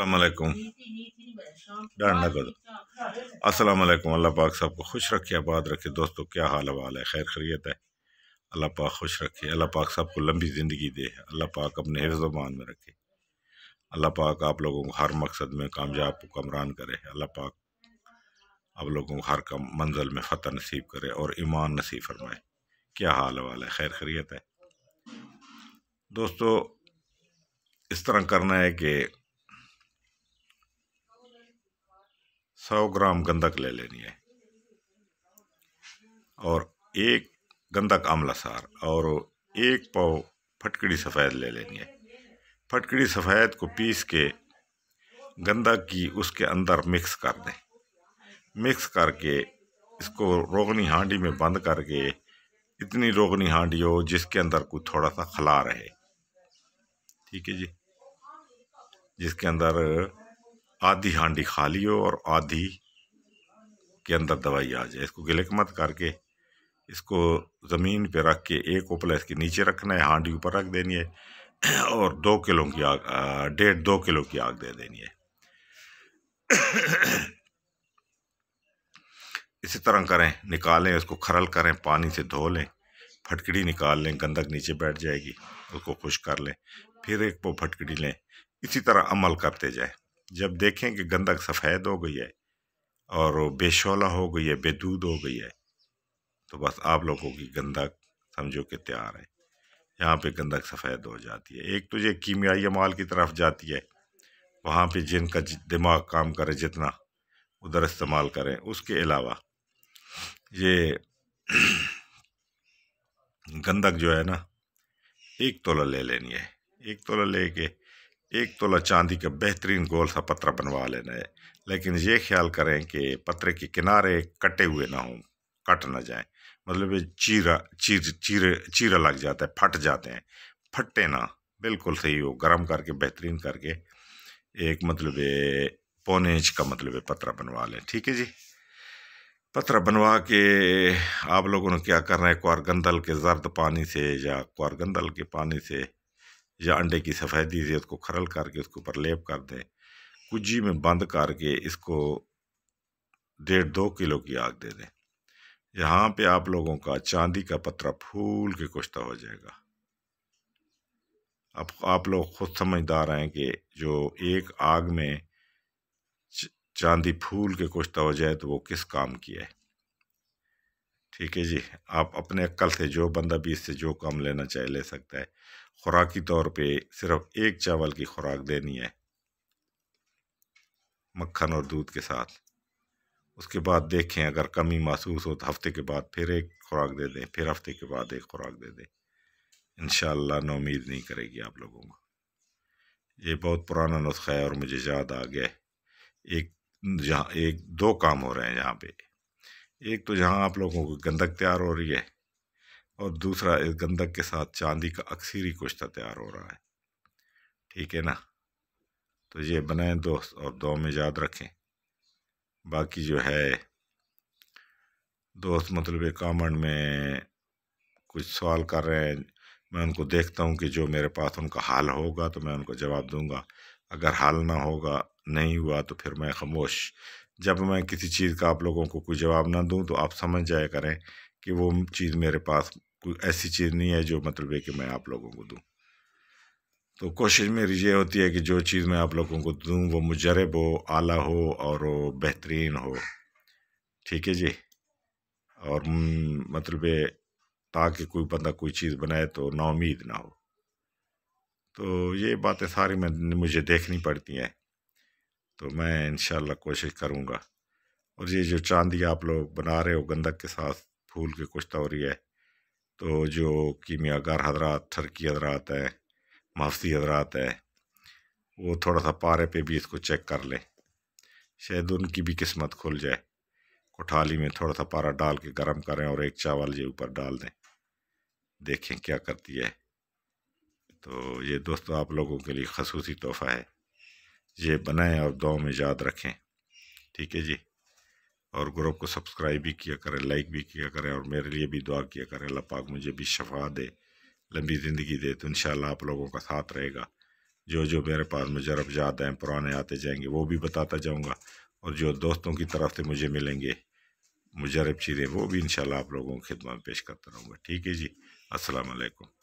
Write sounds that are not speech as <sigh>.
असलकम डांडा कर असलकम अल्लाह पाक को खुश रखे आबाद रखे दोस्तों क्या हाल हवाल है खैर खरीत है अल्लाह पाक खुश रखे अल्लाह पाक साहब को लंबी ज़िंदगी दे अल्लाह पाक अपने हिफ्जबान में रखे अल्लाह पाक आप लोगों को हर मकसद में कामयाब कमरान करे अल्लाह पाक आप लोगों को हर कम मंजिल में फ़तह नसीब करे और ईमान नसीब फरमाए क्या हाल हवाल है खैर खरीत है दोस्तों इस तरह करना है कि सौ ग्राम गंदक ले लेनी है और एक गंदक आमला सार और एक पाव फटकड़ी सफ़ेद ले लेनी है फटकड़ी सफ़ेद को पीस के गंदक की उसके अंदर मिक्स कर दें मिक्स करके इसको रोगनी हांडी में बंद करके इतनी रोगनी हांडी हो जिसके अंदर कुछ थोड़ा सा खला रहे ठीक है जी जिसके अंदर आधी हांडी खा लियो और आधी के अंदर दवाई आ जाए इसको गिलक मत करके इसको ज़मीन पे रख के एक उपला इसके नीचे रखना है हांडी ऊपर रख देनी है और दो किलो की आग डेढ़ दो किलो की आग दे देनी है इसी तरह करें निकालें उसको खरल करें पानी से धो लें फटकड़ी निकाल लें गंदक नीचे बैठ जाएगी उसको खुश कर लें फिर एक वो फटकड़ी लें इसी तरह अमल करते जाएं जब देखें कि गंदक सफ़ेद हो गई है और बेशोला हो गई है बेदूद हो गई है तो बस आप लोगों की गंदक समझो कि तैयार है यहाँ पे गंदक सफ़ेद हो जाती है एक तो ये कीमियाई माल की तरफ जाती है वहाँ पे जिनका दिमाग काम करे जितना उधर इस्तेमाल करें उसके अलावा ये <clears throat> गंदक जो है ना एक तोला ले लेनी है एक तोला लेके एक तोला चांदी का बेहतरीन गोल सा पत्रा बनवा लेना है लेकिन ये ख्याल करें कि पत्रे के किनारे कटे हुए ना हों कट ना जाए मतलब ये चीरा चीर चीरे चीरा लग जाता है फट जाते हैं फटे ना बिल्कुल सही हो गर्म करके बेहतरीन करके एक मतलब पौने इंच का मतलब पत्रा बनवा लें ठीक है जी पत्रा बनवा के आप लोगों ने क्या करना है क्वारगंदल के जर्द पानी से या क्वारगंदल के पानी से या अंडे की सफ़ेदी से उसको खरल करके उसके ऊपर लेप कर दें कुजी में बंद करके इसको डेढ़ दो किलो की आग दे दें यहाँ पे आप लोगों का चांदी का पत्रा फूल के कुश्ता तो हो जाएगा अब आप लोग खुद समझदार हैं कि जो एक आग में चांदी फूल के कुश्ता तो हो जाए तो वो किस काम की है ठीक है जी आप अपने अक्ल से जो बंदा भी इससे जो काम लेना चाहे ले सकता है खुराकी तौर पे सिर्फ एक चावल की खुराक देनी है मक्खन और दूध के साथ उसके बाद देखें अगर कमी महसूस हो तो हफ्ते के बाद फिर एक खुराक दे दें फिर हफ्ते के बाद एक खुराक दे दें इन उम्मीद नहीं करेगी आप लोगों को ये बहुत पुराना नुस्खा है और मुझे याद आ गया एक जहाँ एक दो काम हो रहे हैं यहाँ पे एक तो जहाँ आप लोगों को गंदक तैयार हो रही है और दूसरा इस गंदक के साथ चांदी का अक्सरी कुश्ता तैयार हो रहा है ठीक है ना तो ये बनाएं दोस्त और दो में याद रखें बाकी जो है दोस्त मतलब कामन में कुछ सवाल कर रहे हैं मैं उनको देखता हूँ कि जो मेरे पास उनका हाल होगा तो मैं उनको जवाब दूंगा अगर हाल ना होगा नहीं हुआ तो फिर मैं खामोश जब मैं किसी चीज़ का आप लोगों को कोई जवाब ना दूँ तो आप समझ जाया करें कि वो चीज़ मेरे पास कोई ऐसी चीज़ नहीं है जो मतलब है कि मैं आप लोगों को दूँ तो कोशिश मेरी ये होती है कि जो चीज़ मैं आप लोगों को दूँ वो मुजरब हो आला हो और बेहतरीन हो ठीक है जी और मतलब ताकि कोई बंदा कोई चीज़ बनाए तो नाउमीद ना हो तो ये बातें सारी मैं मुझे देखनी पड़ती हैं तो मैं इन कोशिश करूँगा और ये जो चांदी आप लोग बना रहे हो गंदक के साथ फूल के कुछ तौरी है तो जो कीमियागार हजरात ठरकी हजरात है महफी हजरात हैं वो थोड़ा सा पारे पे भी इसको चेक कर लें शायद उनकी भी किस्मत खुल जाए कोठाली में थोड़ा सा पारा डाल के गर्म करें और एक चावल ये ऊपर डाल दें देखें क्या करती है तो ये दोस्तों आप लोगों के लिए खसूसी तोहफ़ा है ये बनाएं और दुआ में याद रखें ठीक है जी और ग्रुप को सब्सक्राइब भी किया करें लाइक भी किया करें और मेरे लिए भी दुआ किया करें अल्लाह पाक मुझे भी शफा दे लंबी ज़िंदगी दे तो इन आप लोगों का साथ रहेगा जो जो मेरे पास मुजरब जात हैं पुराने आते जाएंगे वो भी बताता जाऊँगा और जो दोस्तों की तरफ से मुझे मिलेंगे मुजरब चीज़ें वो भी इन आप लोगों की खिदमत पेश करता रहूँगा ठीक है जी असलकम